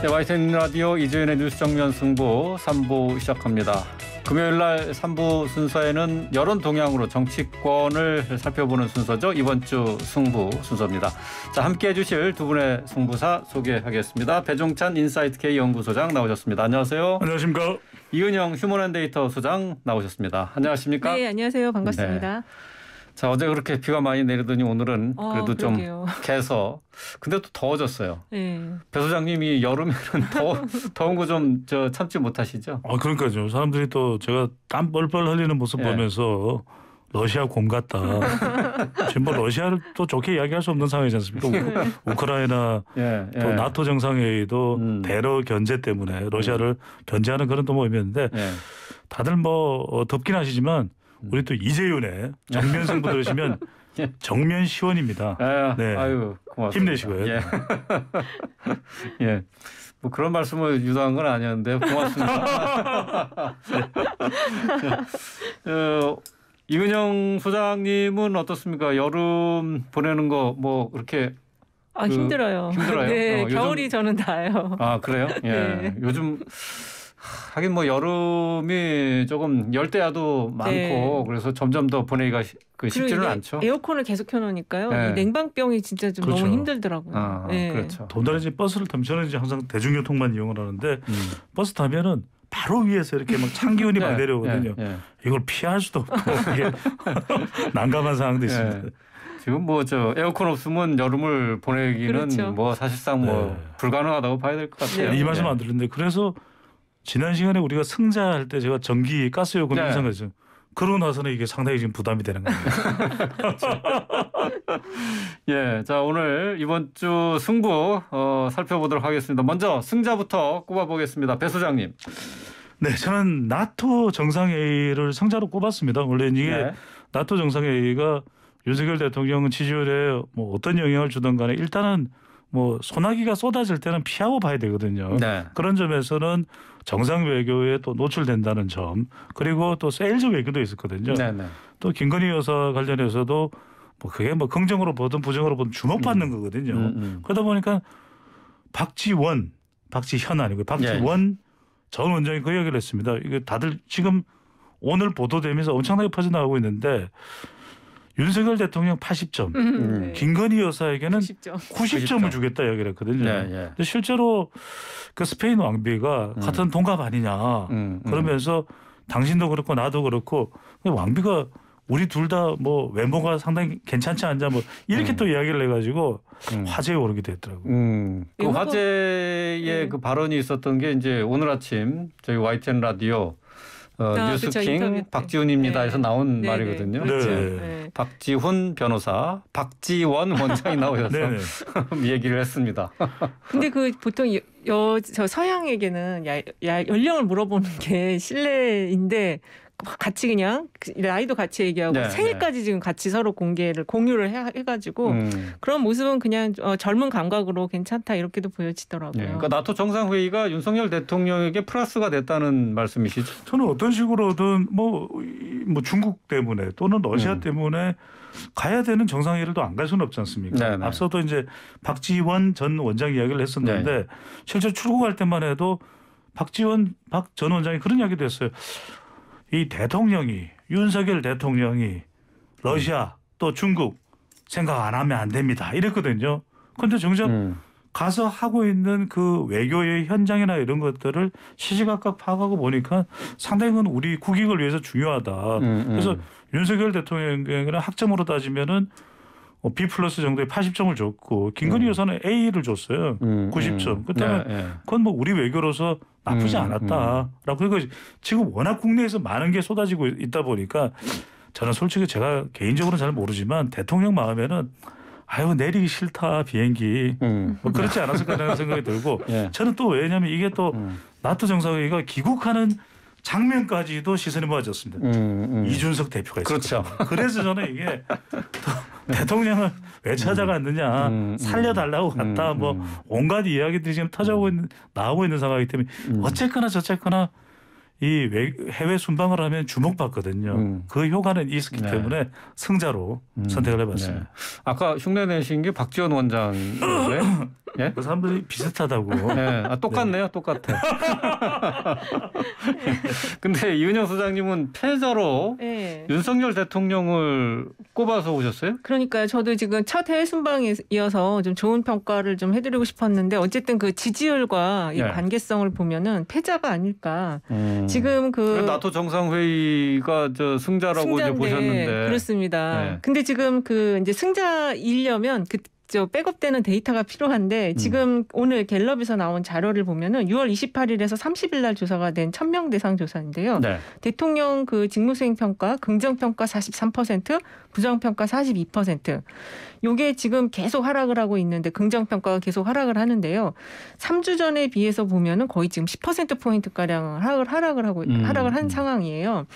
네, YTN 라디오 이재윤의 뉴스 정면 승부 3부 시작합니다. 금요일 날 3부 순서에는 여론 동향으로 정치권을 살펴보는 순서죠. 이번 주 승부 순서입니다. 자, 함께 해주실 두 분의 승부사 소개하겠습니다. 배종찬 인사이트K 연구소장 나오셨습니다. 안녕하세요. 안녕하십니까. 이은영 휴먼앤데이터 소장 나오셨습니다. 안녕하십니까. 네, 안녕하세요. 반갑습니다. 네. 자 어제 그렇게 비가 많이 내리더니 오늘은 아, 그래도 그러게요. 좀 개서 근데 또 더워졌어요. 네. 배 소장님이 여름에는 더 더운 거좀저 참지 못하시죠? 아 그러니까요. 사람들이 또 제가 땀 뻘뻘 흘리는 모습 네. 보면서 러시아 곰 같다. 지금 뭐 러시아를 또 좋게 이야기할 수 없는 상황이지 않습니까? 우, 네. 크라이나 예, 예. 또 예. 나토 정상회의도 음. 대러 견제 때문에 러시아를 음. 견제하는 그런 또 모임이었는데 예. 다들 뭐 어, 덥긴 하시지만 음. 우리 또 이재윤의 정면 승부 들으시면 예. 정면 시원입니다. 아, 네. 아유 고맙습니다. 힘내시고요. 예. 예. 뭐 그런 말씀을 유도한 건 아니었는데 고맙습니다. 네. 어, 이은영 소장님은 어떻습니까? 여름 보내는 거뭐 그렇게 아 그, 힘들어요. 힘들어요. 네, 어, 겨울이 요즘... 저는 다요. 아 그래요? 예. 네. 요즘 하긴 뭐 여름이 조금 열대야도 많고 네. 그래서 점점 더 보내기가 그 쉽지는 않죠. 에어컨을 계속 켜놓으니까요. 네. 냉방병이 진짜 좀 그렇죠. 너무 힘들더라고요. 아, 네. 그렇죠. 돈다리지 버스를 타면 저는 이제 항상 대중교통만 이용을 하는데 음. 버스 타면은 바로 위에서 이렇게 막 찬 기운이 막 네. 내려오거든요. 네. 이걸 피할 수도 없고 이게 난감한 상황도 네. 있습니다. 지금 뭐 저 에어컨 없으면 여름을 보내기는 그렇죠. 뭐 사실상 뭐 불가능하다고 봐야 될 것 같아요. 이 말씀 안 들었는데 그래서 지난 시간에 우리가 승자할 때 제가 전기 가스 요금 네. 인상했어요. 그러고 나서는 이게 상당히 지금 부담이 되는 겁니다. 예, 자 오늘 이번 주 승부 어, 살펴보도록 하겠습니다. 먼저 승자부터 꼽아보겠습니다. 배 소장님. 네, 저는 나토 정상회의를 승자로 꼽았습니다. 원래 이게 네. 나토 정상회의가 윤석열 대통령 지지율에 뭐 어떤 영향을 주든 간에 일단은 뭐 소나기가 쏟아질 때는 피하고 봐야 되거든요. 네. 그런 점에서는 정상 외교에 또 노출된다는 점 그리고 또 세일즈 외교도 있었거든요. 네네. 네. 또 김건희 여사 관련해서도 뭐 그게 뭐 긍정으로 보든 부정으로 보든 주목받는 음. 거거든요. 음, 음. 그러다 보니까 박지원, 박지현 아니고 박지원 예. 전 원장이 그얘기를 했습니다. 이게 다들 지금 오늘 보도되면서 엄청나게 퍼져나가고 있는데 윤석열 대통령 80점, 음. 음. 네. 김건희 여사에게는 90점. 90점. 을 주겠다 이야기를 했거든요. 네, 네. 근데 실제로 그 스페인 왕비가 음. 같은 동갑 아니냐 음, 음. 그러면서 당신도 그렇고 나도 그렇고 왕비가 우리 둘 다 뭐 외모가 상당히 괜찮지 않냐 뭐 이렇게 음. 또 이야기를 해가지고 화제에 오르기도 했더라고요. 그 화제의 네. 그 발언이 있었던 게 이제 오늘 아침 저희 YTN 라디오 어, 아, 뉴스킹 그쵸, 박지훈입니다에서 네. 나온 네. 네. 말이거든요. 그렇죠. 네. 네. 박지훈 변호사, 박지원 원장이 나오셔서 네, 얘기를 했습니다. 근데 그 보통 여, 여, 저 서양에게는 야, 야, 연령을 물어보는 게 실례인데 같이 그냥 나이도 그 같이 얘기하고 네, 네. 생일까지 네. 지금 같이 서로 공개를 공유를 해, 가지고 음. 그런 모습은 그냥 어, 젊은 감각으로 괜찮다 이렇게도 보여지더라고요. 네, 그러니까 나토 정상회의가 윤석열 대통령에게 플러스가 됐다는 말씀이시죠? 저는 어떤 식으로든 뭐, 뭐 중국 때문에 또는 러시아 음. 때문에 가야 되는 정상회의를 또안갈 수는 없지 않습니까? 네네. 네. 앞서도 이제 박지원 전 원장 이야기를 했었는데 네. 실제 출국할 때만 해도 박지원 박 전 원장이 그런 이야기도 했어요. 이 대통령이 윤석열 대통령이 러시아 음. 또 중국 생각 안 하면 안 됩니다. 이랬거든요. 그런데 정작 음. 가서 하고 있는 그 외교의 현장이나 이런 것들을 시시각각 파악하고 보니까 상당히 우리 국익을 위해서 중요하다. 음, 음. 그래서 윤석열 대통령의 학점으로 따지면은 뭐 B 플러스 정도의 80점을 줬고 김건희 음. 여사는 A를 줬어요. 음, 90점. 음. 그때는 네, 네. 그건 뭐 우리 외교로서 나쁘지 음, 않았다라고 그러니까 지금 워낙 국내에서 많은 게 쏟아지고 있다 보니까 저는 솔직히 제가 개인적으로는 잘 모르지만 대통령 마음에는 아유 내리기 싫다 비행기 음. 뭐 그렇지 않았을까라는 생각이 들고 예. 저는 또 왜냐하면 이게 또 음. 나토 정상회의가 귀국하는 장면까지도 시선이 모아졌습니다. 음, 음. 이준석 대표가 있었죠. 그렇죠. 그래서 저는 이게 네. 대통령을 왜 찾아갔느냐, 음. 음, 음, 살려달라고 갔다, 음, 뭐 온갖 이야기들이 지금 터져 나오고 있는 상황이기 때문에 어쨌거나 저쨌거나 이 외, 해외 순방을 하면 주목받거든요. 음. 그 효과는 있었기 네. 때문에 승자로 음. 선택을 해봤습니다. 네. 아까 흉내 내신 게 박지원 원장 예? 그 사람들이 비슷하다고. 네. 아, 똑같네요. 네. 똑같아. 근데 이은영 소장님은 패자로 네. 윤석열 대통령을 꼽아서 오셨어요? 그러니까요. 저도 지금 첫 해외 순방 이어서 좀 좋은 평가를 좀 해드리고 싶었는데 어쨌든 그 지지율과 이 네. 관계성을 보면은 패자가 아닐까. 음. 지금 그 나토 정상회의가 저 승자라고 승자인데, 이제 보셨는데 그렇습니다. 네. 근데 지금 그 이제 승자이려면 그저 백업되는 데이터가 필요한데 음. 지금 음. 오늘 갤럽에서 나온 자료를 보면은 6월 28일에서 30일 날 조사가 된 1000명 대상 조사인데요. 네. 대통령 그 직무 수행 평가 긍정 평가 43%, 부정 평가 42%. 요게 지금 계속 하락을 하고 있는데 긍정 평가가 계속 하락을 하는데요. 3주 전에 비해서 보면은 거의 지금 10% 포인트 가량 하락을 하락을 하고 음. 하락을 한 음. 상황이에요.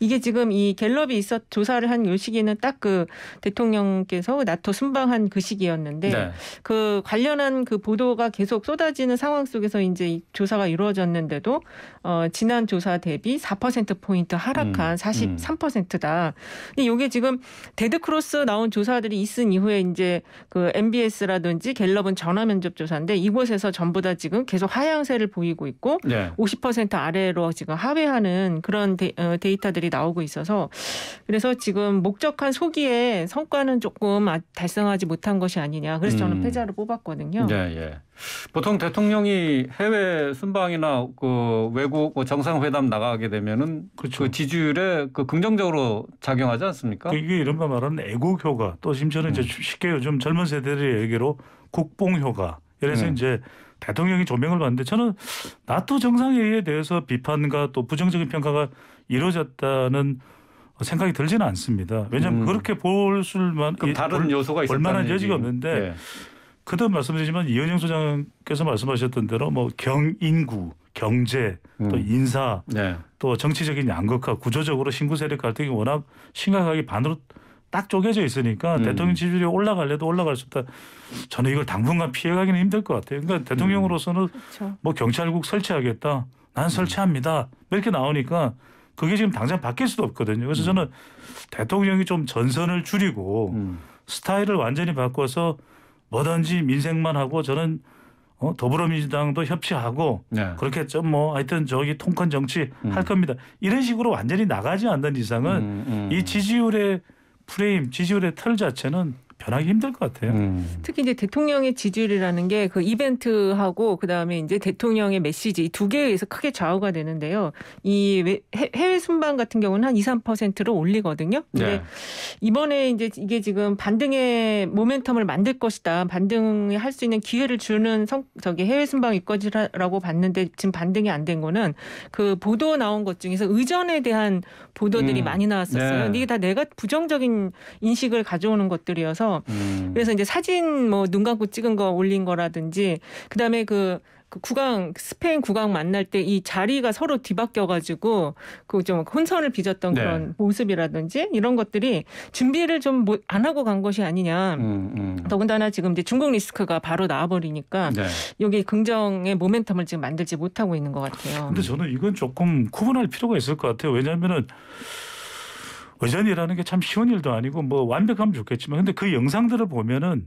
이게 지금 이 갤럽이 있어 조사를 한 요 시기는 딱 그 대통령께서 나토 순방한 그 시기였는데 네. 그 관련한 그 보도가 계속 쏟아지는 상황 속에서 이제 조사가 이루어졌는데도 어 지난 조사 대비 4% 포인트 하락한 음, 43%다. 음. 근데 요게 지금 데드 크로스 나온 조사들이 있은 이후에 이제 그 MBS라든지 갤럽은 전화 면접 조사인데 이곳에서 전부 다 지금 계속 하향세를 보이고 있고 네. 50% 아래로 지금 하회하는 그런 데, 어, 데이터들이 결이 나오고 있어서 그래서 지금 목적한 소기에 성과는 조금 아, 달성하지 못한 것이 아니냐. 그래서 저는 음. 패자를 뽑았거든요. 예, 예. 보통 대통령이 해외 순방이나 그 외국 뭐 정상회담 나가게 되면은 그렇죠. 그 지지율에 그 긍정적으로 작용하지 않습니까? 이게 이런바 말하는 애국 효과 또 심지어는 음. 이제 쉽게 요즘 젊은 세대들의 얘기로 국뽕 효과. 그래서 음. 네. 이제 대통령이 조명을 받는데 저는 나토 정상회의에 대해서 비판과 또 부정적인 평가가 이루어졌다는 생각이 들지는 않습니다. 왜냐하면 음. 그렇게 볼 수만 그 예, 다른 볼, 요소가 있을 만한 여지가 없는데 예. 그도 말씀드리지만 이현영 소장께서 말씀하셨던 대로 뭐 경인구, 경제, 음. 또 인사, 네. 또 정치적인 양극화, 구조적으로 신구 세력 갈등이 워낙 심각하게 반으로 딱 쪼개져 있으니까 음. 대통령 지지율이 올라갈래도 올라갈 수 없다. 저는 이걸 당분간 피해가기는 힘들 것 같아요. 그러니까 음. 대통령으로서는 음. 그렇죠. 뭐 경찰국 설치하겠다. 난 설치합니다. 뭐 이렇게 나오니까 그게 지금 당장 바뀔 수도 없거든요. 그래서 음. 저는 대통령이 좀 전선을 줄이고 음. 스타일을 완전히 바꿔서 뭐든지 민생만 하고 저는 어, 더불어민주당도 협치하고 네. 그렇게 좀 뭐 하여튼 저기 통큰 정치 음. 할 겁니다. 이런 식으로 완전히 나가지 않는 이상은 음, 음, 이 지지율의 프레임, 지지율의 틀 자체는 변하기 힘들 것 같아요. 음. 특히 이제 대통령의 지지율이라는 게 그 이벤트하고 그 다음에 이제 대통령의 메시지 두 개에 서 크게 좌우가 되는데요. 이 해외 순방 같은 경우는 한 2, 3%로 올리거든요. 네. 근데 네. 이번에 이제 이게 지금 반등의 모멘텀을 만들 것이다. 반등을 할 수 있는 기회를 주는 성, 저기 해외 순방일 거지라고 봤는데 지금 반등이 안 된 거는 그 보도 나온 것 중에서 의전에 대한 보도들이 음. 많이 나왔었어요. 네. 근데 이게 다 내가 부정적인 인식을 가져오는 것들이어서 같아서 음. 그래서 이제 사진 뭐 눈 감고 찍은 거 올린 거라든지 그다음에 그그 그 국왕 스페인 국왕 만날 때 이 자리가 서로 뒤바뀌어가지고 그 좀 혼선을 빚었던 네. 그런 모습이라든지 이런 것들이 준비를 좀안 뭐 하고 간 것이 아니냐. 음, 음. 더군다나 지금 이제 중국 리스크가 바로 나와버리니까 네. 여기 긍정의 모멘텀을 지금 만들지 못하고 있는 것 같아요. 근데 저는 이건 조금 구분할 필요가 있을 것 같아요. 왜냐하면은. 의전이라는 게 참 쉬운 일도 아니고 뭐 완벽하면 좋겠지만 근데 그 영상들을 보면은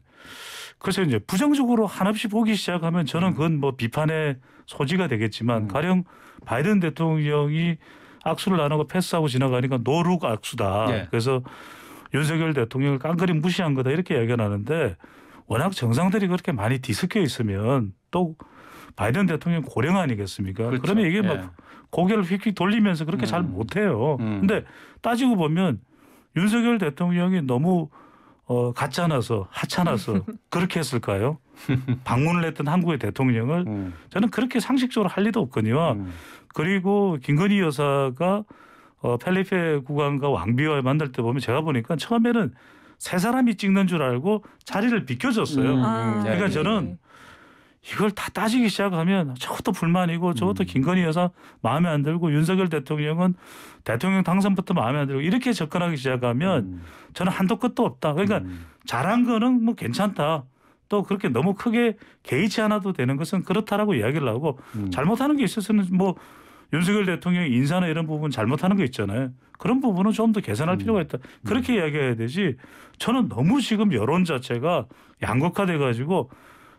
그래서 이제 부정적으로 한없이 보기 시작하면 저는 음. 그건 뭐 비판의 소지가 되겠지만 음. 가령 바이든 대통령이 악수를 나누고 패스하고 지나가니까 노룩 악수다. 예. 그래서 윤석열 대통령을 깡그리 무시한 거다 이렇게 이야기하는데 워낙 정상들이 그렇게 많이 뒤섞여 있으면 또 바이든 대통령 고령 아니겠습니까? 그렇죠. 그러면 이게 막 뭐 예. 고개를 휙휙 돌리면서 그렇게 음. 잘 못해요. 음. 근데 따지고 보면 윤석열 대통령이 너무 어, 가짜나서 하찮아서 그렇게 했을까요? 방문을 했던 한국의 대통령을 음. 저는 그렇게 상식적으로 할 리도 없거니와 음. 그리고 김건희 여사가 어, 펠리페 국왕과 왕비와 만날 때 보면 제가 보니까 처음에는 세 사람이 찍는 줄 알고 자리를 비켜줬어요. 음. 아. 그러니까 저는 예, 예. 이걸 다 따지기 시작하면 저것도 불만이고 저것도 음. 김건희 여사 마음에 안 들고 윤석열 대통령은 대통령 당선부터 마음에 안 들고 이렇게 접근하기 시작하면 음. 저는 한도 끝도 없다. 그러니까 음. 잘한 거는 뭐 괜찮다. 또 그렇게 너무 크게 개의치 않아도 되는 것은 그렇다라고 이야기를 하고 음. 잘못하는 게 있어서는 뭐 윤석열 대통령 인사나 이런 부분 잘못하는 거 있잖아요. 그런 부분은 좀 더 개선할 필요가 있다. 그렇게 이야기해야 되지. 저는 너무 지금 여론 자체가 양극화돼 가지고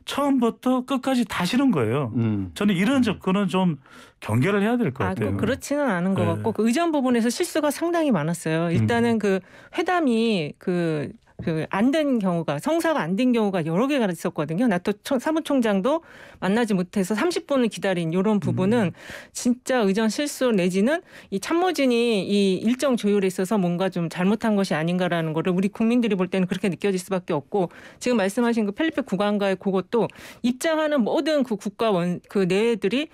처음부터 끝까지 다 싫은 거예요. 음. 저는 이런 음. 접근은 좀 경계를 해야 될것 아, 그 같아요. 그렇지는 않은 것 네. 같고 그 의전 부분에서 실수가 상당히 많았어요. 일단은 음. 그 회담이 그 그안된 경우가 성사가 안 된 경우가 여러 개가 있었거든요. 나토 사무총장도 만나지 못해서 30분을 기다린 이런 부분은 음. 진짜 의전 실수 내지는 이 참모진이 이 일정 조율에 있어서 뭔가 좀 잘못한 것이 아닌가라는 거를 우리 국민들이 볼 때는 그렇게 느껴질 수밖에 없고 지금 말씀하신 그 펠리페 국왕과의 그것도 입장하는 모든 그 국가 원그 내들이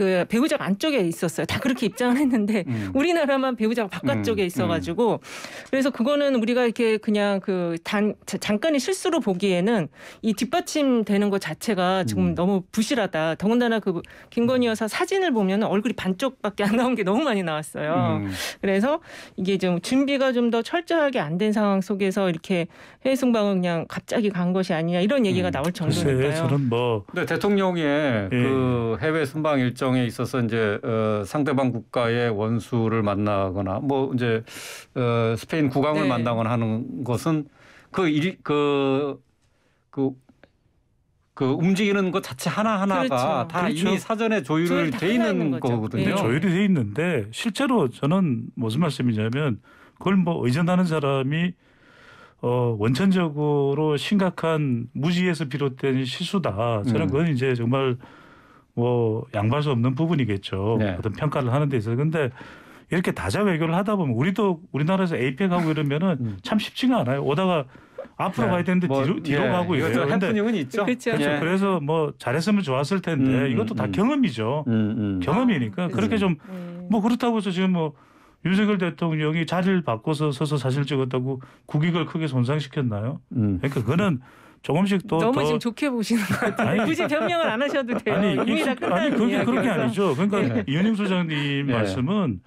그 배우작 안쪽에 있었어요. 다 그렇게 입장을 했는데 음. 우리나라만 배우자가 바깥쪽에 음. 있어가지고 그래서 그거는 우리가 이렇게 그냥 그 단 잠깐의 실수로 보기에는 이 뒷받침되는 것 자체가 지금 음. 너무 부실하다. 더군다나 그 김건희 여사 음. 사진을 보면 얼굴이 반쪽밖에 안 나온 게 너무 많이 나왔어요. 그래서 이게 좀 준비가 좀 더 철저하게 안 된 상황 속에서 이렇게 해외 순방은 그냥 갑자기 간 것이 아니냐 이런 얘기가 나올 정도니까요. 저는 뭐 네, 대통령의 예. 그 해외 순방 일정 과정에 있어서 이제 어, 상대방 국가의 원수를 만나거나 뭐 이제 어, 스페인 국왕을 네. 만나거나 하는 것은 그일그그 그, 그, 그, 움직이는 것 자체 하나 하나가 그렇죠. 다 그렇죠. 이미 사전에 조율을 돼 있는 거죠. 거거든요. 네. 조율이 돼 있는데 실제로 저는 무슨 말씀이냐면 그걸 뭐 의존하는 사람이 어, 원천적으로 심각한 무지에서 비롯된 실수다. 저는 음. 그건 이제 정말 뭐 양보할 수 없는 부분이겠죠. 네. 어떤 평가를 하는 데 있어서. 근데 이렇게 다자 외교를 하다 보면 우리도 우리나라에서 에이펙 하고 이러면은 음. 참 쉽지가 않아요. 오다가 앞으로 네. 가야 되는데 뭐, 뒤로, 뒤로 예. 가고 이래요. 한푼용은 있죠. 그렇죠. 그렇죠. 예. 그래서 뭐 잘했으면 좋았을 텐데 음, 음 이것도 다 음. 경험이죠. 음, 음. 경험이니까 아, 그렇게 그렇죠. 좀뭐 그렇다고 해서 지금 뭐 윤석열 대통령이 자리를 바꿔서 서서 사실 찍었다고 국익을 크게 손상시켰나요? 그러니까 그거는 조금씩 또 너무 더... 지금 좋게 보시는 것 같아요. 굳이 변명을 안 하셔도 돼요. 아니, 이미 다 끝난 아니 그게 그렇게 아니죠. 그러니까 네. 이현영 소장님 네. 말씀은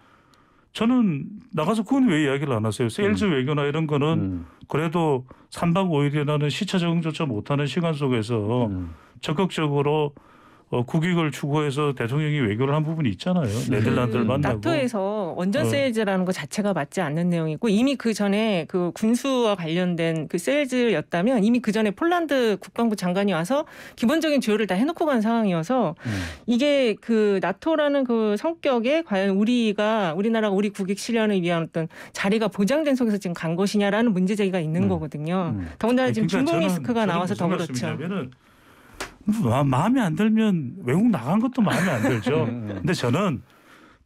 저는 나가서 그건 왜 이야기를 안 하세요? 세일즈 음. 외교나 이런 거는 음. 그래도 3박 5일이라는 시차 적응조차 못하는 시간 속에서 음. 적극적으로 어, 국익을 추구해서 대통령이 외교를 한 부분이 있잖아요. 음. 네덜란드를 그 만나고. 나토에서 원전 네. 세일즈라는 것 자체가 맞지 않는 내용이고 이미 그 전에 그 군수와 관련된 그 세일즈였다면 이미 그 전에 폴란드 국방부 장관이 와서 기본적인 주요를 다 해놓고 간 상황이어서 음. 이게 그 나토라는 그 성격에 과연 우리가 우리나라 우리 국익 실현을 위한 어떤 자리가 보장된 속에서 지금 간 것이냐라는 문제 제기가 있는 음. 거거든요. 음. 더군다나 지금 그러니까 중국 리스크가 나와서 더 그렇죠. 마, 마음에 안 들면 외국 나간 것도 마음에 안 들죠. 음, 음. 근데 저는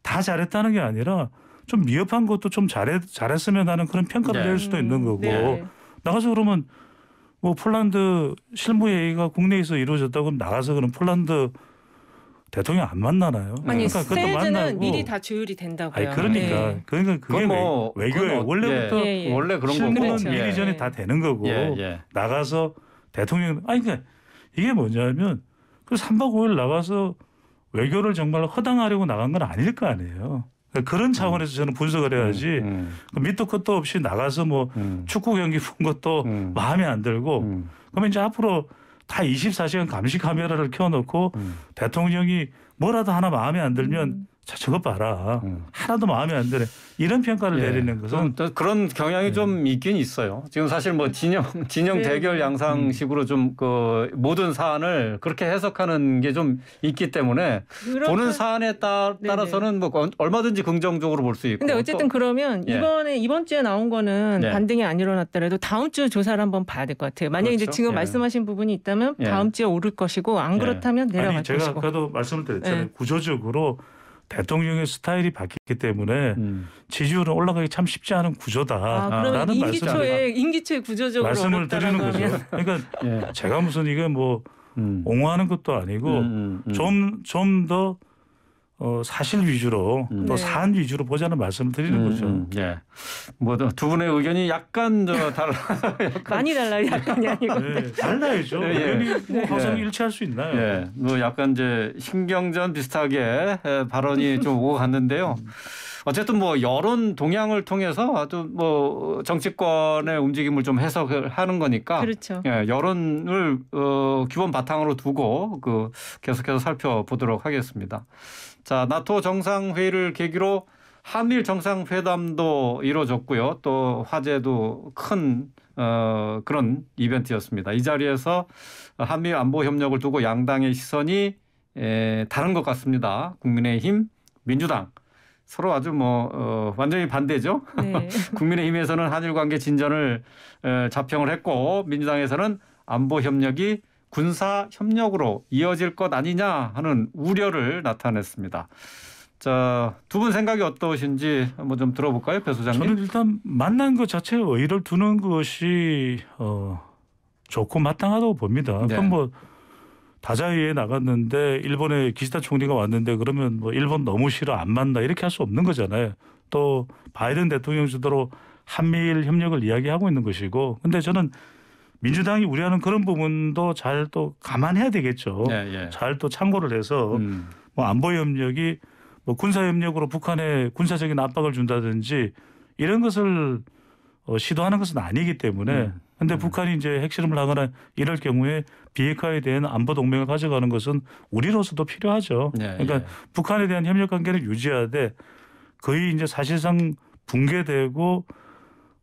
다 잘했다는 게 아니라 좀 미흡한 것도 좀 잘해, 잘했으면 하는 그런 평가를 네. 낼 수도 있는 거고 네. 나가서 그러면 뭐 폴란드 실무 회의가 국내에서 이루어졌다고 그럼 나가서 그럼 폴란드 대통령 안 만나나요? 아니 그러니까 그것도 만나 미리 다 조율이 된다고요. 아니, 그러니까 예. 그러니까 그게 뭐, 외교에 뭐 원래부터 예. 예. 원래 그런 거고 실무는 미리 전에 다 네. 되는 거고 예, 예. 나가서 대통령 아니 그러니까 이게 뭐냐면 그 3박 5일 나가서 외교를 정말 허당하려고 나간 건 아닐 거 아니에요. 그러니까 그런 음. 차원에서 저는 분석을 음, 해야지 그 밑도 끝도 없이 나가서 뭐 축구 경기 본 것도 마음에 안 들고 그러면 이제 앞으로 다 24시간 감시 카메라를 켜놓고 대통령이 뭐라도 하나 마음에 안 들면 자, 저거 봐라. 음. 하나도 마음에 안 드네. 이런 평가를 예. 내리는 것은 좀, 그런 경향이 예. 좀 있긴 있어요. 지금 사실 뭐 진영 진영 예. 대결 음. 양상식으로 좀 그 모든 사안을 그렇게 해석하는 게 좀 있기 때문에 보는 사안에 따, 따라서는 네네. 뭐 어, 얼마든지 긍정적으로 볼 수 있고. 근데 어쨌든 또, 그러면 예. 이번에 이번 주에 나온 거는 예. 반등이 안 일어났더라도 다음 주 조사를 한번 봐야 될 것 같아요. 만약에 그렇죠? 이제 지금 예. 말씀하신 부분이 있다면 다음 주에 오를 것이고 안 그렇다면 내려갈 아니, 것이고. 아까도 말씀을 드렸잖아요. 구조적으로 대통령의 스타일이 바뀌기 때문에 음. 지지율은 올라가기 참 쉽지 않은 구조다라는 아, 말씀을 임기초의 구조적으로 말씀을 드리는 거죠. 그러니까 예. 제가 무슨 이게 뭐 음. 옹호하는 것도 아니고 음, 음, 음. 좀좀더 어, 사실 위주로 음. 또 네. 사안 위주로 보자는 말씀을 드리는 음, 거죠. 음, 예. 뭐두 분의 의견이 약간 저 달라. 약간 많이 달라요. 약간이 네. 아니고. 네, 달라야죠. 예, 예. 뭐 화성이 네. 일치할 수 있나요? 예. 뭐 약간 이제 신경전 비슷하게 예, 발언이 좀 오고 갔는데요. 음. 어쨌든 뭐 여론 동향을 통해서 아주 뭐 정치권의 움직임을 좀 해석을 하는 거니까 그렇죠. 예, 여론을 어, 기본 바탕으로 두고 그 계속해서 살펴보도록 하겠습니다. 자, 나토 정상회의를 계기로 한일 정상회담도 이루어졌고요. 또 화제도 큰 어, 그런 이벤트였습니다. 이 자리에서 한미 안보 협력을 두고 양당의 시선이 에, 다른 것 같습니다. 국민의힘, 민주당 서로 아주 뭐 어, 완전히 반대죠. 네. 국민의힘에서는 한일 관계 진전을 에, 자평을 했고 민주당에서는 안보 협력이 군사 협력으로 이어질 것 아니냐 하는 우려를 나타냈습니다. 자, 두 분 생각이 어떠신지 한번 좀 들어볼까요, 배 소장님? 저는 일단 만난 것 자체에 의의를 두는 것이 어, 좋고 마땅하다고 봅니다. 네. 그럼 뭐 다자회에 나갔는데 일본의 기시다 총리가 왔는데 그러면 뭐 일본 너무 싫어 안 만나 이렇게 할 수 없는 거잖아요. 또 바이든 대통령 주도로 한미일 협력을 이야기하고 있는 것이고, 근데 저는 민주당이 우려하는 그런 부분도 잘 또 감안해야 되겠죠. 예, 예. 잘또 참고를 해서 음. 뭐 안보 협력이 뭐 군사 협력으로 북한에 군사적인 압박을 준다든지 이런 것을 어, 시도하는 것은 아니기 때문에 음. 근데 음. 북한이 이제 핵실험을 하거나 이럴 경우에 비핵화에 대한 안보 동맹을 가져가는 것은 우리로서도 필요하죠. 예, 그러니까 예. 북한에 대한 협력 관계를 유지하되 거의 이제 사실상 붕괴되고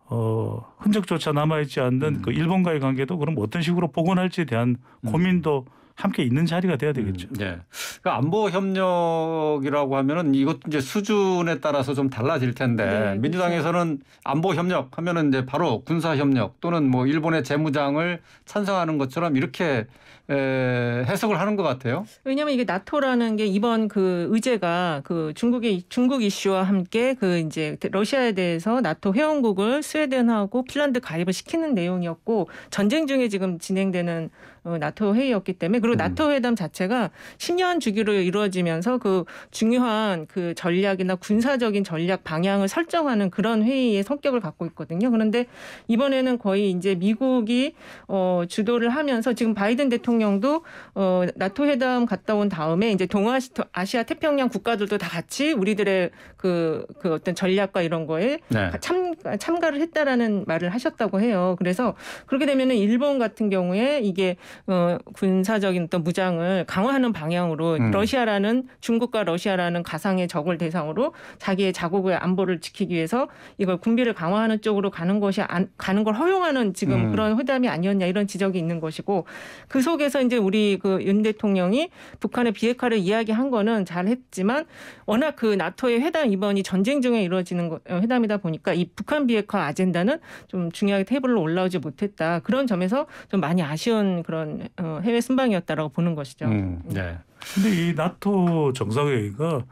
어, 흔적조차 남아있지 않는 음. 그 일본과의 관계도 그럼 어떤 식으로 복원할지에 대한 음. 고민도 함께 있는 자리가 돼야 되겠죠. 음, 네. 그러니까 안보 협력이라고 하면은 이것도 이제 수준에 따라서 좀 달라질 텐데 네, 그렇죠. 민주당에서는 그렇죠. 안보 협력 하면은 이제 바로 군사 협력 또는 뭐 일본의 재무장을 찬성하는 것처럼 이렇게 에, 해석을 하는 것 같아요. 왜냐하면 이게 나토라는 게 이번 그 의제가 그 중국의 중국 이슈와 함께 그 이제 러시아에 대해서 나토 회원국을 스웨덴하고 핀란드 가입을 시키는 내용이었고 전쟁 중에 지금 진행되는 어, 나토 회의였기 때문에 그리고 음. 나토 회담 자체가 10년 주기로 이루어지면서 그 중요한 그 전략이나 군사적인 전략 방향을 설정하는 그런 회의의 성격을 갖고 있거든요. 그런데 이번에는 거의 이제 미국이 어, 주도를 하면서 지금 바이든 대통령도 어, 나토 회담 갔다 온 다음에 이제 동아시아 아시 태평양 국가들도 다 같이 우리들의 그, 그 어떤 전략과 이런 거에 네. 참, 참가를 했다라는 말을 하셨다고 해요. 그래서 그렇게 되면은 일본 같은 경우에 이게 어, 군사적인 어떤 무장을 강화하는 방향으로 음. 러시아라는 중국과 러시아라는 가상의 적을 대상으로 자기의 자국의 안보를 지키기 위해서 이걸 군비를 강화하는 쪽으로 가는 것이 안, 가는 걸 허용하는 지금 음. 그런 회담이 아니었냐 이런 지적이 있는 것이고 그 속에서 이제 우리 그윤 대통령이 북한의 비핵화를 이야기한 거는 잘했지만 워낙 그 나토의 회담 이번이 전쟁 중에 이루어지는 거, 어, 회담이다 보니까 이 북한 비핵화 아젠다는 좀 중요하게 테이블로 올라오지 못했다 그런 점에서 좀 많이 아쉬운 그런 그런 어, 해외 순방이었다라고 보는 것이죠. 음, 네. 근데 이 나토 정상회의가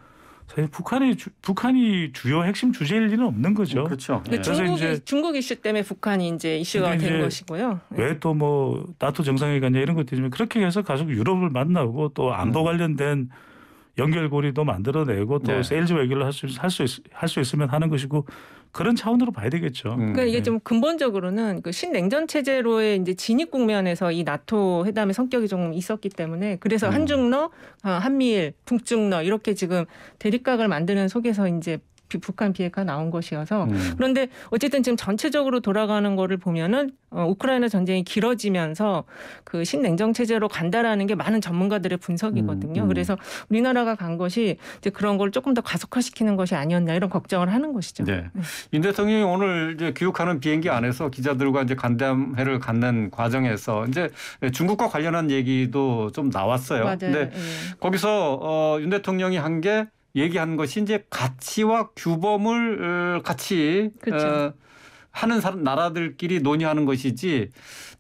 사실 북한이 주, 북한이 주요 핵심 주제일 리는 없는 거죠. 음, 그렇죠. 그 네. 중국이 이제, 중국 이슈 때문에 북한이 이제 이슈가 된 이제 것이고요. 네. 왜또 뭐 나토 정상회의가 이런 것들이지 그렇게 해서 가서 유럽을 만나고 또 안보 관련된 음. 연결고리도 만들어내고 또 네. 세일즈 외교를 할 수 할 수 할 수 있으면 하는 것이고 그런 차원으로 봐야 되겠죠. 음. 그러니까 이게 네. 좀 근본적으로는 그 신냉전 체제로의 이제 진입 국면에서 이 나토 회담의 성격이 좀 있었기 때문에 그래서 음. 한중러, 어, 한미일, 북중러 이렇게 지금 대립각을 만드는 속에서 이제 북한 비핵화 나온 것이어서 음. 그런데 어쨌든 지금 전체적으로 돌아가는 거를 보면은 어, 우크라이나 전쟁이 길어지면서 그 신냉정 체제로 간다라는 게 많은 전문가들의 분석이거든요. 음, 음. 그래서 우리나라가 간 것이 이제 그런 걸 조금 더 가속화시키는 것이 아니었나 이런 걱정을 하는 것이죠. 네. 네. 윤 대통령이 오늘 이제 귀국하는 비행기 안에서 기자들과 이제 간담회를 갖는 과정에서 이제 중국과 관련한 얘기도 좀 나왔어요. 맞아요. 근데 예. 거기서 어, 윤 대통령이 한게 얘기하는 것이 이제 가치와 규범을 어, 같이 그렇죠. 어, 하는 사람 나라들끼리 논의하는 것이지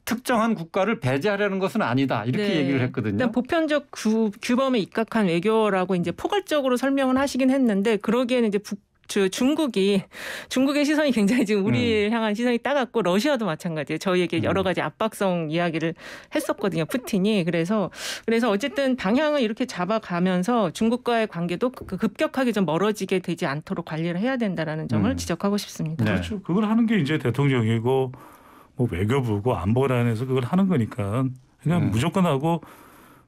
특정한 국가를 배제하려는 것은 아니다 이렇게 네. 얘기를 했거든요. 일단 보편적 규, 범에 입각한 외교라고 이제 포괄적으로 설명을 하시긴 했는데 그러기에는 이제 북주 중국이 중국의 시선이 굉장히 지금 우리를 음. 향한 시선이 따갑고 러시아도 마찬가지예요. 저희에게 음. 여러 가지 압박성 이야기를 했었거든요. 푸틴이 그래서 그래서 어쨌든 방향을 이렇게 잡아가면서 중국과의 관계도 급격하게 좀 멀어지게 되지 않도록 관리를 해야 된다라는 점을 음. 지적하고 싶습니다. 네. 그렇죠. 그걸 하는 게 이제 대통령이고 뭐 외교부고 안보단에서 그걸 하는 거니까 그냥 음. 무조건 하고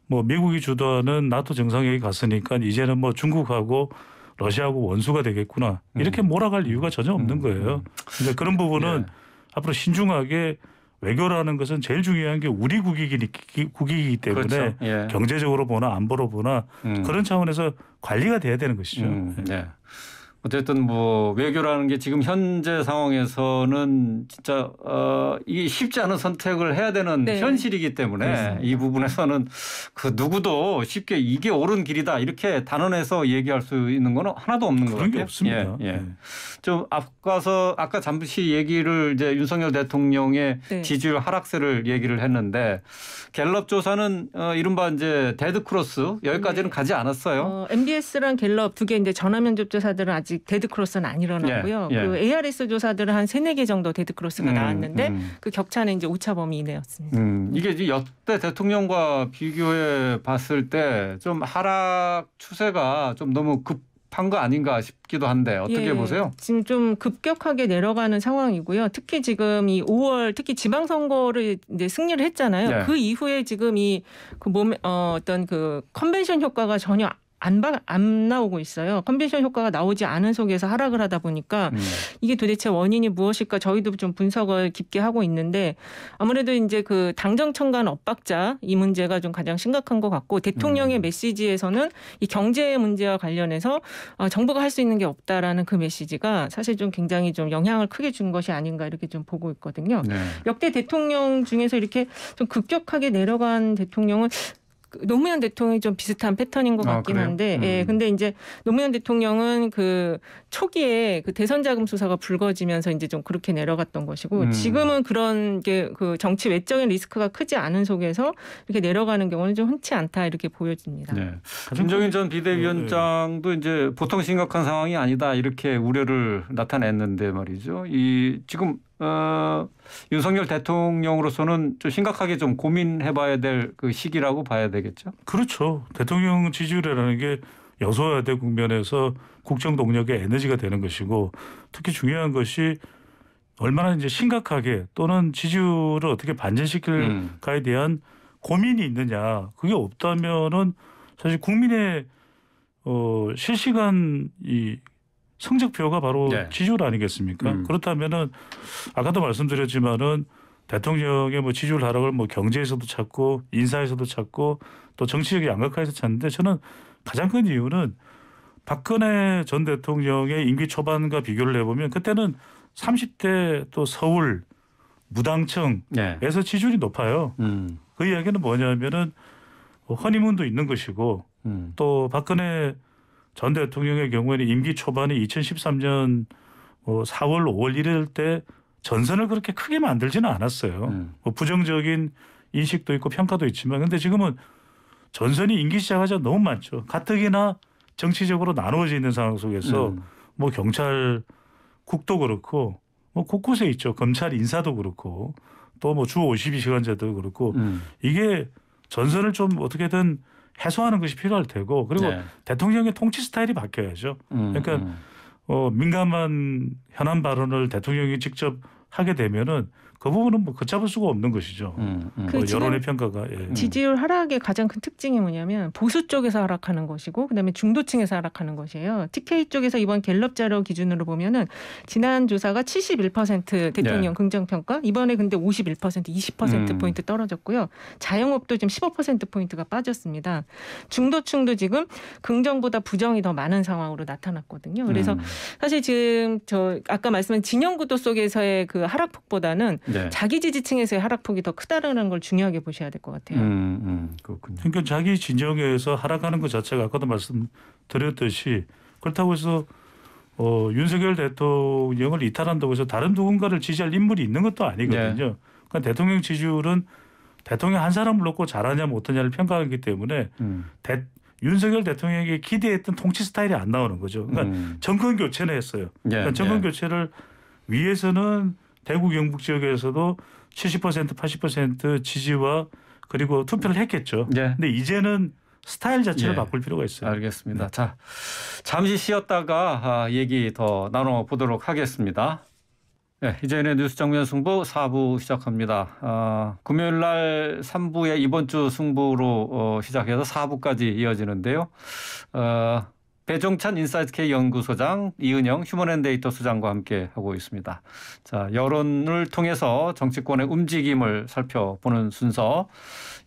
뭐 미국이 주도하는 나토 정상회의 갔으니까 이제는 뭐 중국하고 러시아하고 원수가 되겠구나 이렇게 음. 몰아갈 이유가 전혀 없는 음. 거예요. 음. 그러니까 그런 부분은 예. 앞으로 신중하게 외교라는 것은 제일 중요한 게 우리 국익이, 국익이기 때문에 그렇죠. 예. 경제적으로 보나 안보로 보나 음. 그런 차원에서 관리가 돼야 되는 것이죠. 음. 네. 어쨌든 뭐 외교라는 게 지금 현재 상황에서는 진짜 어 이게 쉽지 않은 선택을 해야 되는 네. 현실이기 때문에 그렇습니다. 이 부분에서는 그 누구도 쉽게 이게 옳은 길이다 이렇게 단언해서 얘기할 수 있는 건 하나도 없는 거예요. 같 그런 게 없습니다. 예, 예. 네. 좀 앞가서 아까 잠시 얘기를 이제 윤석열 대통령의 네. 지지율 하락세를 얘기를 했는데 갤럽 조사는 어 이른바 이제 데드 크로스 여기까지는 네. 가지 않았어요. 어, MBS랑 갤럽 두 개 이제 전화면접 조사들은 아직 아직 데드크로스는 안 일어났고요. 예, 예. 그 ARS 조사들은 한 3, 4개 정도 데드크로스가 음, 나왔는데 음. 그 격차는 이제 오차 범위 내였습니다. 음, 이게 이제 여태 대통령과 비교해 봤을 때 좀 하락 추세가 좀 너무 급 한거 아닌가 싶기도 한데 어떻게 예, 보세요? 지금 좀 급격하게 내려가는 상황이고요. 특히 지금 이 5월 특히 지방선거를 이제 승리를 했잖아요. 예. 그 이후에 지금 이그몸 어, 어떤 그 컨벤션 효과가 전혀 안, 바, 안 나오고 있어요. 컨벤션 효과가 나오지 않은 속에서 하락을 하다 보니까 음. 이게 도대체 원인이 무엇일까 저희도 좀 분석을 깊게 하고 있는데 아무래도 이제 그 당정 청간 엇박자 이 문제가 좀 가장 심각한 것 같고 대통령의 음. 메시지에서는 이 경제 문제와 관련해서 어, 정부가 할 수 있는 게 없다라는 그 메시지가 사실 좀 굉장히 좀 영향을 크게 준 것이 아닌가 이렇게 좀 보고 있거든요. 네. 역대 대통령 중에서 이렇게 좀 급격하게 내려간 대통령은 노무현 대통령이 좀 비슷한 패턴인 것 아, 같긴 그 한데, 예, 음. 예, 근데 이제 노무현 대통령은 그 초기에 그 대선 자금 수사가 불거지면서 이제 좀 그렇게 내려갔던 것이고, 음. 지금은 그런 게 그 정치 외적인 리스크가 크지 않은 속에서 이렇게 내려가는 경우는 좀 흔치 않다 이렇게 보여집니다. 네. 김정인전 비대위원장도 네, 네. 이제 보통 심각한 상황이 아니다 이렇게 우려를 나타냈는데 말이죠. 이 지금 어, 윤석열 대통령으로서는 좀 심각하게 좀 고민해봐야 될 그 시기라고 봐야 되겠죠. 그렇죠. 대통령 지지율이라는 게 여소야대 국면에서 국정 동력의 에너지가 되는 것이고 특히 중요한 것이 얼마나 이제 심각하게 또는 지지율을 어떻게 반전시킬까에 음. 대한 고민이 있느냐 그게 없다면은 사실 국민의 어 실시간 이 성적표가 바로 네. 지지율 아니겠습니까? 음. 그렇다면은 아까도 말씀드렸지만은 대통령의 뭐 지지율 하락을 뭐 경제에서도 찾고 인사에서도 찾고 또 정치적인 양극화에서 찾는데 저는 가장 큰 이유는 박근혜 전 대통령의 임기 초반과 비교를 해보면 그때는 30대 또 서울 무당층에서 네. 지지율이 높아요. 음. 그 이야기는 뭐냐면은 뭐 허니문도 있는 것이고 음. 또 박근혜 전 대통령의 경우에는 임기 초반에 2013년 4월 뭐 5월 1일 때 전선을 그렇게 크게 만들지는 않았어요. 음. 뭐 부정적인 인식도 있고 평가도 있지만 근데 지금은 전선이 임기 시작하자 너무 많죠. 가뜩이나 정치적으로 나누어져 있는 상황 속에서 음. 뭐 경찰 국도 그렇고 뭐 곳곳에 있죠. 검찰 인사도 그렇고 또 뭐 주 52시간제도 그렇고 음. 이게 전선을 좀 어떻게든 해소하는 것이 필요할 테고 그리고 네. 대통령의 통치 스타일이 바뀌어야죠. 음, 그러니까 음. 어, 민감한 현안 발언을 대통령이 직접 하게 되면은 그 부분은 뭐 걷잡을 수가 없는 것이죠. 음, 음. 뭐 그 여론의 평가가 예. 음. 지지율 하락의 가장 큰 특징이 뭐냐면 보수 쪽에서 하락하는 것이고 그다음에 중도층에서 하락하는 것이에요. TK 쪽에서 이번 갤럽 자료 기준으로 보면은 지난 조사가 71% 대통령 예. 네. 긍정 평가, 이번에 근데 51% 20% 음. 포인트 떨어졌고요. 자영업도 지금 15% 포인트가 빠졌습니다. 중도층도 지금 긍정보다 부정이 더 많은 상황으로 나타났거든요. 그래서 음. 사실 지금 저 아까 말씀한 진영 구도 속에서의 그 하락폭보다는 네. 네. 자기 지지층에서의 하락폭이 더 크다라는 걸 중요하게 보셔야 될 것 같아요. 음, 음, 그렇군요. 그러니까 자기 진영에서 하락하는 것 자체가 아까도 말씀드렸듯이 그렇다고 해서 어, 윤석열 대통령을 이탈한다고 해서 다른 누군가를 지지할 인물이 있는 것도 아니거든요. 네. 그러니까 대통령 지지율은 대통령 한 사람을 놓고 잘하냐 못하냐를 평가하기 때문에 음. 대, 윤석열 대통령에게 기대했던 통치 스타일이 안 나오는 거죠. 그러니까 음. 정권 교체는 했어요. 예, 그러니까 네, 정권 예. 교체를 위해서는 대구 경북 지역에서도 70% 80% 지지와 그리고 투표를 했겠죠. 예. 근데 이제는 스타일 자체를 예. 바꿀 필요가 있어요. 알겠습니다. 네. 자, 잠시 쉬었다가 아, 얘기 더 나눠 보도록 하겠습니다. 네, 이제는 뉴스 정면 승부 4부 시작합니다. 아, 금요일 날 3부에 이번 주 승부로 어, 시작해서 4부까지 이어지는데요. 어, 배종찬 인사이트 K 연구소장, 이은영 휴먼앤데이터 수장과 함께 하고 있습니다. 자, 여론을 통해서 정치권의 움직임을 살펴보는 순서.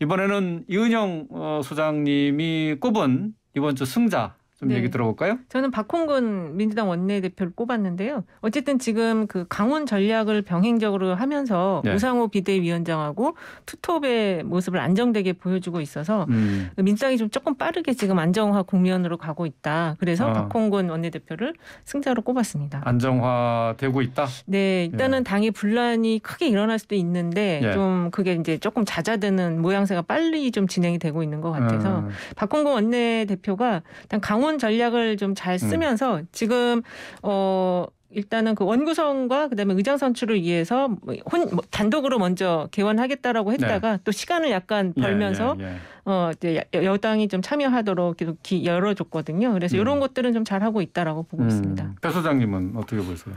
이번에는 이은영 어, 소장님이 꼽은 이번 주 승자 좀 네. 얘기 들어볼까요? 저는 박홍근 민주당 원내대표를 꼽았는데요. 어쨌든 지금 그 강원 전략을 병행적으로 하면서 네. 우상호 비대위원장하고 투톱의 모습을 안정되게 보여주고 있어서 음. 민주당이 좀 조금 빠르게 지금 안정화 국면으로 가고 있다. 그래서 아. 박홍근 원내대표를 승자로 꼽았습니다. 안정화되고 있다? 네, 일단은 예. 당의 분란이 크게 일어날 수도 있는데 예. 좀 그게 이제 조금 잦아드는 모양새가 빨리 좀 진행이 되고 있는 것 같아서 음. 박홍근 원내대표가 일단 강원 자문 전략을 좀잘 음. 쓰면서 지금 어 일단은 그 원구성과 그다음에 의장 선출을 위해서 뭐 혼 뭐 단독으로 먼저 개원하겠다라고 했다가 네. 또 시간을 약간 예, 벌면서 예, 예, 예. 어 이제 여당이 좀 참여하도록 계속 열어줬거든요. 그래서 음. 이런 것들은 좀 잘하고 있다라고 보고 음. 있습니다. 배 소장님은 어떻게 보세요?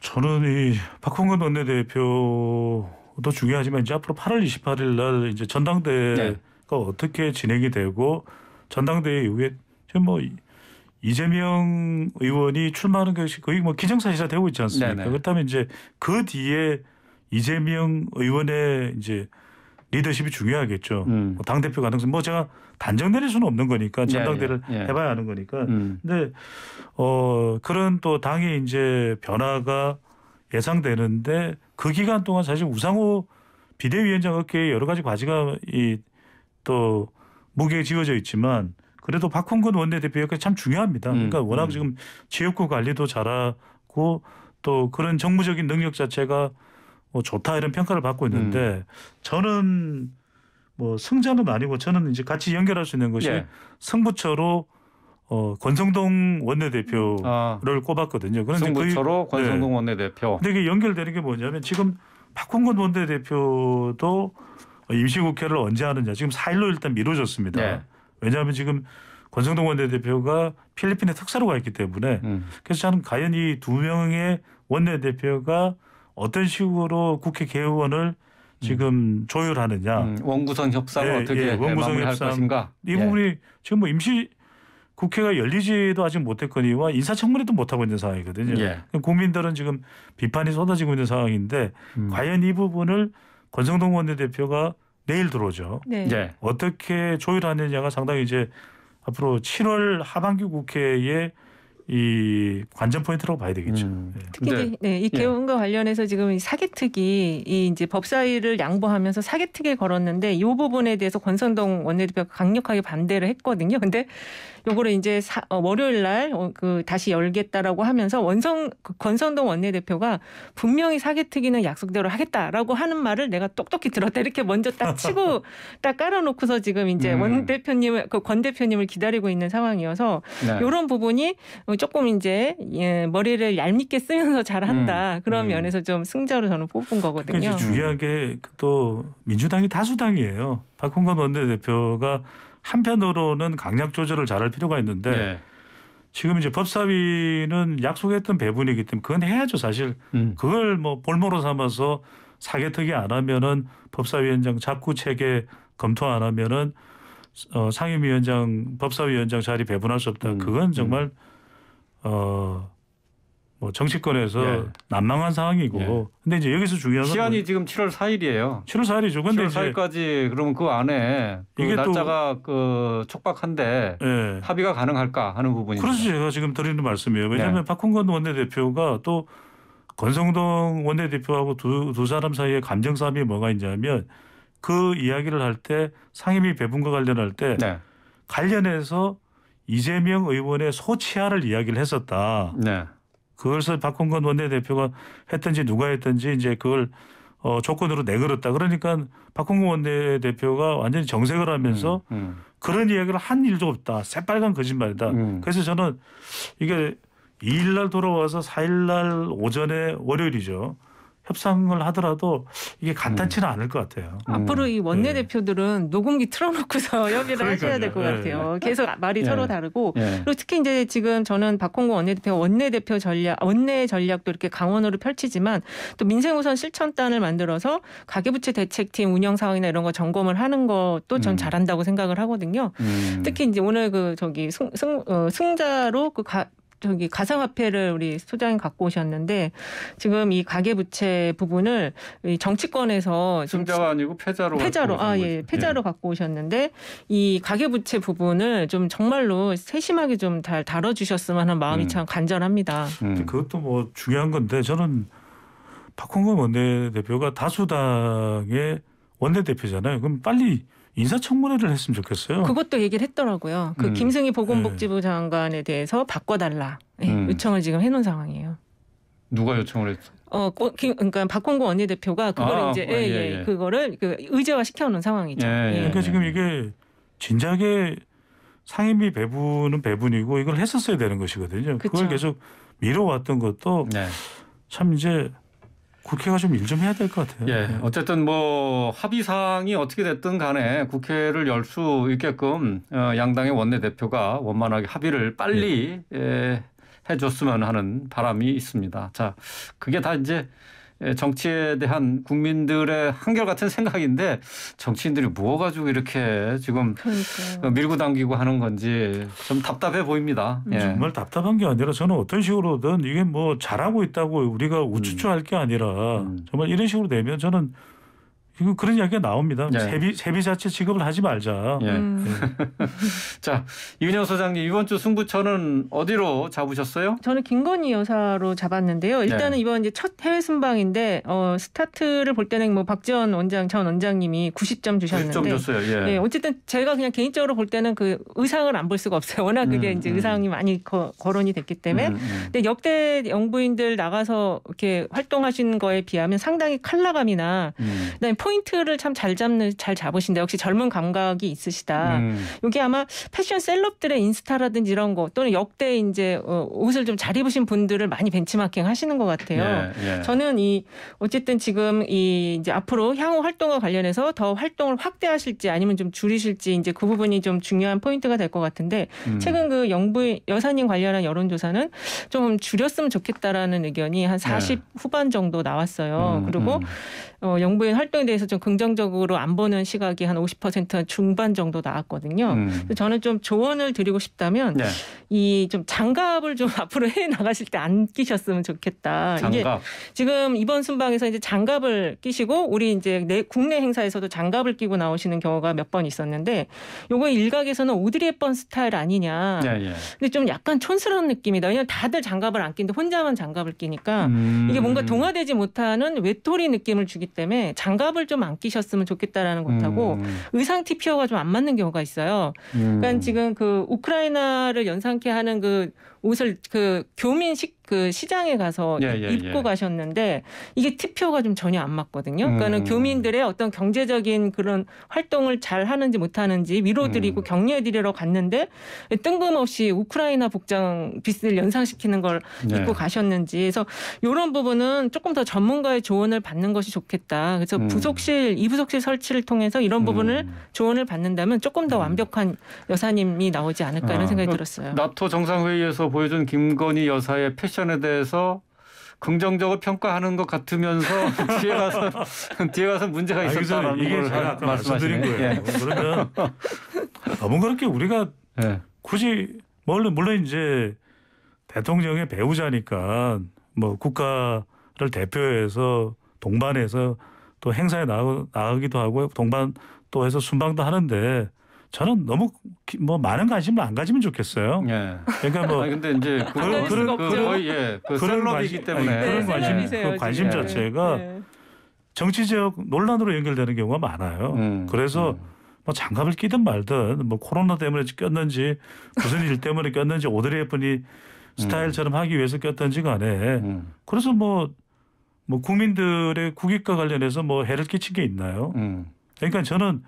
저는 이 박홍근 원내대표도 중요하지만 이제 앞으로 8월 28일 날 이제 전당대회가 네. 어떻게 진행이 되고 전당대회 이후에 지금 뭐 이재명 의원이 출마하는 것이 거의 뭐 기정사실화 되고 있지 않습니까? 네네. 그렇다면 이제 그 뒤에 이재명 의원의 이제 리더십이 중요하겠죠. 음. 뭐 당 대표 가능성 뭐 제가 단정 내릴 수는 없는 거니까 예, 전당대를 예, 예, 예. 해봐야 하는 거니까. 음. 근데 어 그런 또 당의 이제 변화가 예상되는데 그 기간 동안 사실 우상호 비대위원장 어깨에 여러 가지 과제가 이또 무게에 지어져 있지만 그래도 박홍근 원내대표가 참 중요합니다. 음, 그러니까 워낙 음. 지금 지역구 관리도 잘하고 또 그런 정무적인 능력 자체가 뭐 좋다 이런 평가를 받고 있는데 음. 저는 뭐 승자는 아니고 저는 이제 같이 연결할 수 있는 것이 예. 승부처로 어 권성동 원내대표를 아, 꼽았거든요. 그런데 그 승부처로 그, 권성동 네. 원내대표. 근데 이게 연결되는 게 뭐냐면 지금 박홍근 원내대표도 임시국회를 언제 하느냐 지금 4일로 일단 미뤄졌습니다. 예. 왜냐하면 지금 권성동 원내대표가 필리핀에 특사로 가 있기 때문에 음. 그래서 저는 과연 이 두 명의 원내대표가 어떤 식으로 국회 개원을 의 지금 음. 조율하느냐. 음, 원구성 협상을 예, 어떻게 예, 원구성 협상. 것인가. 이 부분이 예. 지금 뭐 임시 국회가 열리지도 아직 못했거니와 인사청문회도 못하고 있는 상황이거든요. 예. 그러니까 국민들은 지금 비판이 쏟아지고 있는 상황인데 음. 과연 이 부분을 권성동 원내대표가 내일 들어오죠. 네. 예. 어떻게 조율하느냐가 상당히 이제 앞으로 7월 하반기 국회에 이 관전 포인트라고 봐야 되겠죠. 음. 예. 특히 네. 이 네, 예. 이 개헌과 네. 관련해서 지금 사개특위 이 이제 법사위를 양보하면서 사개특위에 걸었는데 이 부분에 대해서 권선동 원내대표가 강력하게 반대를 했거든요. 근데 요거를 이제 사, 어, 월요일 날그 어, 그 다시 열겠다라고 하면서 원성 그 권성동 원내대표가 분명히 사기특위는 약속대로 하겠다라고 하는 말을 내가 똑똑히 들었다 이렇게 먼저 딱 치고 딱 깔아놓고서 지금 이제 음. 원 대표님 을 그권 대표님을 기다리고 있는 상황이어서 네. 이런 부분이 조금 이제 예, 머리를 얄밉게 쓰면서 잘한다 음. 그런 음. 면에서 좀 승자로 저는 뽑은 거거든요. 중요하게 그러니까 또 민주당이 다수당이에요. 박홍건 원내대표가 한편으로는 강약 조절을 잘할 필요가 있는데 네. 지금 이제 법사위는 약속했던 배분이기 때문에 그건 해야죠 사실 음. 그걸 뭐 볼모로 삼아서 사개특위 안 하면은 법사위원장 자꾸 체계 검토 안 하면은 어, 상임위원장 법사위원장 자리 배분할 수 없다. 음. 그건 음. 정말 음. 어. 뭐 정치권에서 예. 난망한 상황이고 예. 근데 이제 여기서 중요한 시한이 건 뭐 지금 7월 4일이에요. 7월 4일이죠. 근데 7월 4일까지 그러면 그 안에 그 이게 날짜가 그 촉박한데 예. 합의가 가능할까 하는 부분이 그래서 그렇죠. 제가 지금 드리는 말씀이에요. 왜냐하면 예. 박홍건 원내대표가 또 권성동 원내대표하고 두, 두 사람 사이에 감정 싸움이 뭐가 있냐면 그 이야기를 할 때 상임위 배분과 관련할 때 네. 관련해서 이재명 의원의 소치아를 이야기를 했었다. 네. 그것을 박홍근 원내대표가 했든지 누가 했든지 이제 그걸 어, 조건으로 내걸었다. 그러니까 박홍근 원내대표가 완전히 정색을 하면서 음, 음. 그런 이야기를 한 일도 없다. 새빨간 거짓말이다. 음. 그래서 저는 이게 2일날 돌아와서 4일날 오전에 월요일이죠. 협상을 하더라도 이게 간단치는 음. 않을 것 같아요. 앞으로 음. 이 원내대표들은 네. 녹음기 틀어놓고서 협의를 그 하셔야 될것 네. 같아요. 계속 말이 네. 서로 다르고 그리고 특히 이제 지금 저는 박홍구 원내대표 원내대표 전략 원내 전략도 이렇게 강원으로 펼치지만 또 민생우선 실천단을 만들어서 가계부채 대책팀 운영 상황이나 이런 거 점검을 하는 것도 전 음. 잘한다고 생각을 하거든요. 음. 특히 이제 오늘 그 저기 승, 승, 어, 승자로 그 가, 저기 가상화폐를 우리 소장님 갖고 오셨는데 지금 이 가계부채 부분을 이 정치권에서 승자가 아니고 패자로 패자로 아 예 패자로 예. 갖고 오셨는데 이 가계부채 부분을 좀 정말로 세심하게 좀잘 다뤄주셨으면 하는 마음이 음. 참 간절합니다. 음. 그것도 뭐 중요한 건데 저는 박홍근 원내대표가 다수당의 원내대표잖아요. 그럼 빨리 인사청문회를 했으면 좋겠어요. 그것도 얘기를 했더라고요. 그 음. 김승희 보건복지부 네. 장관에 대해서 바꿔달라 네, 음. 요청을 지금 해놓은 상황이에요. 누가 요청을 했죠? 어, 고, 그러니까 박홍구 원내대표가 그걸 아, 이제 예, 예, 예. 예. 예. 그거를 그 의제화 시켜놓은 상황이죠. 그러니까 지금 이게 진작에 상임위 배분은 배분이고 이걸 했었어야 되는 것이거든요. 그쵸. 그걸 계속 미뤄왔던 것도 네. 참 이제 국회가 좀 일 좀 해야 될 것 같아요. 예. 네. 어쨌든 뭐 합의 사항이 어떻게 됐든 간에 국회를 열 수 있게끔 어, 양당의 원내 대표가 원만하게 합의를 빨리 예. 예, 해줬으면 하는 바람이 있습니다. 자, 그게 다 이제 예, 정치에 대한 국민들의 한결같은 생각인데 정치인들이 뭐 가지고 이렇게 지금 그러니까요. 밀고 당기고 하는 건지 좀 답답해 보입니다. 음. 예. 정말 답답한 게 아니라 저는 어떤 식으로든 이게 뭐 잘하고 있다고 우리가 우쭈쭈할 게 아니라 음. 정말 이런 식으로 되면 저는 그, 그런 이야기가 나옵니다. 예. 제비 제비 자체 취급을 하지 말자. 예. 네. 음. 자 이윤영 소장님 이번 주 승부처는 어디로 잡으셨어요? 저는 김건희 여사로 잡았는데요. 일단은 예. 이번 이제 첫 해외 순방인데 어, 스타트를 볼 때는 뭐 박지원 원장 전 원장님이 90점 주셨는데 90점 줬어요. 예. 어쨌든 제가 그냥 개인적으로 볼 때는 그 의상을 안 볼 수가 없어요. 워낙 그게 음, 이제 음. 의상이 많이 거, 거론이 됐기 때문에. 음, 음. 근데 역대 영부인들 나가서 이렇게 활동하신 거에 비하면 상당히 칼라감이나 음. 그다음에 포인트를 참 잘 잡는 잘잡으신데 역시 젊은 감각이 있으시다. 음. 이게 아마 패션 셀럽들의 인스타라든지 이런 거 또는 역대 이제 어, 옷을 좀 잘 입으신 분들을 많이 벤치마킹 하시는 것 같아요. 예, 예. 저는 이 어쨌든 지금 이 이제 앞으로 향후 활동과 관련해서 더 활동을 확대하실지 아니면 좀 줄이실지 이제 그 부분이 좀 중요한 포인트가 될 것 같은데 음. 최근 그 영부 여사님 관련한 여론조사는 좀 줄였으면 좋겠다라는 의견이 한 40 예. 후반 정도 나왔어요. 음, 그리고 음. 어, 영부인 활동에 대해서 좀 긍정적으로 안 보는 시각이 한 50% 중반 정도 나왔거든요. 음. 저는 좀 조언을 드리고 싶다면 네. 이좀 장갑을 좀 앞으로 해 나가실 때 안 끼셨으면 좋겠다. 장갑. 이게 지금 이번 순방에서 이제 장갑을 끼시고 우리 이제 내, 국내 행사에서도 장갑을 끼고 나오시는 경우가 몇 번 있었는데 요거 일각에서는 오드리 헵번 스타일 아니냐. 예, 예. 근데 좀 약간 촌스러운 느낌이다. 왜냐면 다들 장갑을 안 끼는데 혼자만 장갑을 끼니까 음. 이게 뭔가 동화되지 못하는 외톨이 느낌을 주기 때문에 장갑을 좀 안 끼셨으면 좋겠다라는 것하고 음. 의상 티피어가 좀 안 맞는 경우가 있어요. 그러니까 음. 그러니까 지금 그 우크라이나를 연상케 하는 그 옷을 그 교민식 그 시장에 가서 예, 예, 입고 예. 가셨는데 이게 티표가 좀 전혀 안 맞거든요. 그러니까는 음. 교민들의 어떤 경제적인 그런 활동을 잘 하는지 못 하는지 위로드리고 음. 격려해드리러 갔는데 뜬금없이 우크라이나 복장 비스를 연상시키는 걸 네. 입고 가셨는지 그래서 이런 부분은 조금 더 전문가의 조언을 받는 것이 좋겠다. 그래서 음. 부속실 이부속실 설치를 통해서 이런 부분을 음. 조언을 받는다면 조금 더 음. 완벽한 여사님이 나오지 않을까 이런 아. 생각이 그 들었어요. 나토 정상회의에서 보여준 김건희 여사의 패션 패션에 대해서 긍정적으로 평가하는 것 같으면서 뒤에 가서 뒤에 가서 문제가 있었다는 아, 이게 제 말씀드린 거예요. 예. 그러면 너무 아, 그렇게 우리가 예. 굳이 물론 물론 이제 대통령의 배우자니까 뭐 국가를 대표해서 동반해서 또 행사에 나가기도 하고 동반 또 해서 순방도 하는데 저는 너무 뭐 많은 관심을 안 가지면 좋겠어요. 예. 그러니까 뭐 아, 근데 이제 그, 런 그런 예, 그, 거 예, 그런 관심 때문에 아니, 그런 네, 관심 그 네. 그 관심 자체가 네. 정치적 논란으로 연결되는 경우가 많아요. 음, 그래서 음. 뭐 장갑을 끼든 말든 뭐 코로나 때문에 꼈는지 무슨 일 때문에 꼈는지 오드리 헵번이 음. 스타일처럼 하기 위해서 꼈던지 간에 음. 그래서 뭐뭐 뭐 국민들의 국익과 관련해서 뭐 해를 끼친 게 있나요? 음. 그러니까 저는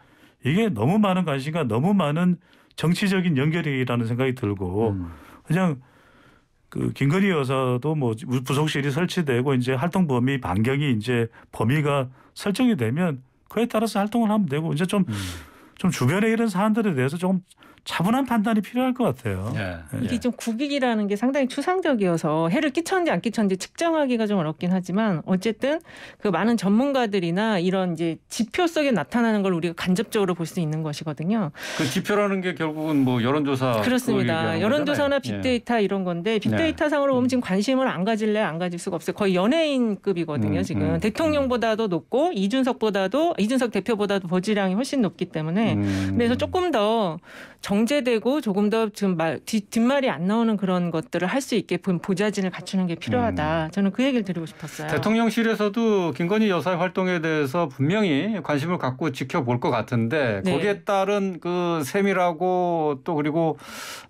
이게 너무 많은 관심과 너무 많은 정치적인 연결이라는 생각이 들고 음. 그냥 그 김건희 여사도 뭐 부속실이 설치되고 이제 활동 범위 반경이 이제 범위가 설정이 되면 그에 따라서 활동을 하면 되고 이제 좀좀 음. 좀 주변에 이런 사안들에 대해서 조금 차분한 판단이 필요할 것 같아요. 예. 예. 이게 좀국익이라는게 상당히 추상적이어서 해를 끼쳤는지 안 끼쳤는지 측정하기가 좀 어렵긴 하지만 어쨌든 그 많은 전문가들이나 이런 이제 지표 속에 나타나는 걸 우리가 간접적으로 볼 수 있는 것이거든요. 그 지표라는 게 결국은 뭐 여론조사 그렇습니다. 여론조사나 거잖아요. 예. 빅데이터 예. 이런 건데 네. 빅데이터 상으로 보면 음. 지금 관심을 안 가질래 안 가질 수가 없어요. 거의 연예인급이거든요. 음, 지금 음, 대통령보다도 높고 이준석보다도 이준석 대표보다도 보지량이 훨씬 높기 때문에 음. 그래서 조금 더 정제되고 조금 더 지금 말, 뒷, 뒷말이 안 나오는 그런 것들을 할 수 있게 보좌진을 갖추는 게 필요하다. 음. 저는 그 얘기를 드리고 싶었어요. 대통령실에서도 김건희 여사의 활동에 대해서 분명히 관심을 갖고 지켜볼 것 같은데 네. 거기에 따른 그 세밀하고 또 그리고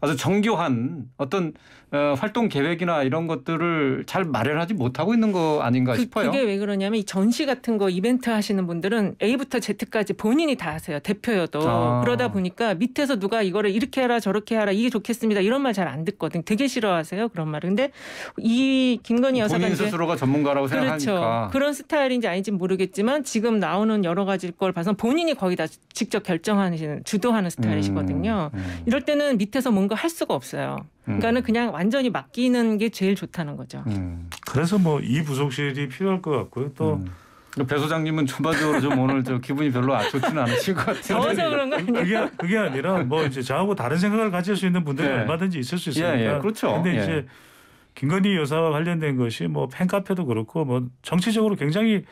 아주 정교한 어떤 어, 활동 계획이나 이런 것들을 잘 마련하지 못하고 있는 거 아닌가 그, 싶어요. 그게 왜 그러냐면 이 전시 같은 거 이벤트 하시는 분들은 A부터 Z까지 본인이 다 하세요. 대표여도 아. 그러다 보니까 밑에서 누가 이거를 이렇게 해라 저렇게 해라 이게 좋겠습니다 이런 말 잘 안 듣거든. 되게 싫어하세요 그런 말을. 근데 이 김건희 여사가 본인 스스로가 전문가라고 그 생각하니까 그런 스타일인지 아닌지 모르겠지만 지금 나오는 여러 가지 걸 봐서 본인이 거의 다 직접 결정하시는 주도하는 스타일이시거든요. 음, 음. 이럴 때는 밑에서 뭔가 할 수가 없어요. 음. 그러니까는 그냥 완전히 맡기는 게 제일 좋다는 거죠. 음. 그래서 뭐 이 부속실이 필요할 것 같고요. 또배 음. 그 소장님은 전반적으로 좀 오늘 저 기분이 별로 좋지는 않으실 것 같아요. 더워서 그런 거 아니에요? 그게, 그게 아니라 뭐 이제 저하고 다른 생각을 가질 수 있는 분들이 예. 얼마든지 있을 수 있으니까. 예, 예. 그렇죠. 근데 예. 이제 김건희 여사와 관련된 것이 뭐 팬카페도 그렇고 뭐 정치적으로 굉장히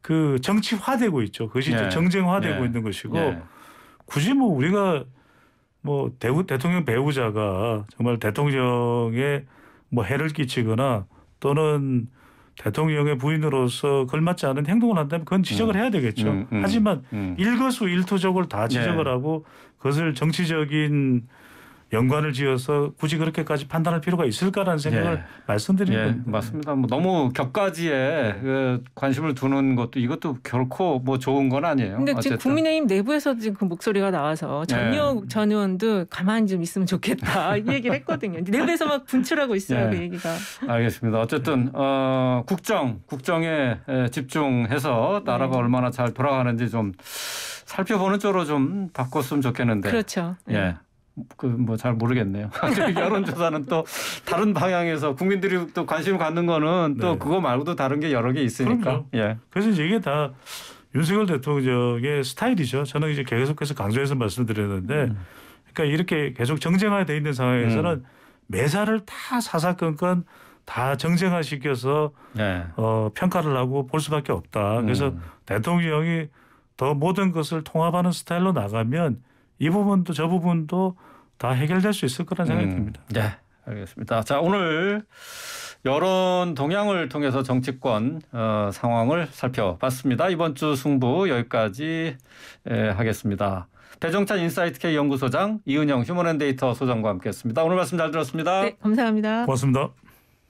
그 정치화되고 있죠. 그것이 예. 정쟁화되고 예. 있는 것이고 굳이 뭐 우리가 뭐 대우, 대통령 배우자가 정말 대통령에 뭐 해를 끼치거나 또는 대통령의 부인으로서 걸맞지 않은 행동을 한다면 그건 지적을 음. 해야 되겠죠. 음, 음, 하지만 음. 일거수일투족을 다 네. 지적을 네. 하고 그것을 정치적인 연관을 지어서 굳이 그렇게까지 판단할 필요가 있을까라는 생각을 예. 말씀드리는 예, 맞습니다. 뭐 너무 격가지에 네. 그 관심을 두는 것도 이것도 결코 뭐 좋은 건 아니에요. 근데 어쨌든. 국민의힘 내부에서 지금 그 목소리가 나와서 전역 예. 전 의원도 가만히 좀 있으면 좋겠다 이 얘기를 했거든요. 내부에서 막 분출하고 있어요 예. 그 얘기가. 알겠습니다. 어쨌든 네. 어, 국정 국정에 집중해서 나라가 네. 얼마나 잘 돌아가는지 좀 살펴보는 쪽으로 좀 바꿨으면 좋겠는데. 그렇죠. 네. 예. 그뭐잘 모르겠네요. 여론조사는 또 다른 방향에서 국민들이 또 관심을 갖는 거는 또 네. 그거 말고도 다른 게 여러 개 있으니까. 그럼요. 예. 그래서 이제 이게 다 윤석열 대통령의 스타일이죠. 저는 이제 계속해서 강조해서 말씀드렸는데, 음. 그러니까 이렇게 계속 정쟁화돼 있는 상황에서는 음. 매사를 다 사사건건 다 정쟁화시켜서 네. 어, 평가를 하고 볼 수밖에 없다. 그래서 음. 대통령이 더 모든 것을 통합하는 스타일로 나가면 이 부분도 저 부분도 다 해결될 수 있을 거란 생각이 음, 듭니다. 네, 알겠습니다. 자, 오늘 여론 동향을 통해서 정치권 어, 상황을 살펴봤습니다. 이번 주 승부 여기까지 에, 예, 하겠습니다. 배정찬 인사이트 K 연구소장 이은영 휴먼앤데이터 소장과 함께했습니다. 오늘 말씀 잘 들었습니다. 네, 감사합니다. 고맙습니다.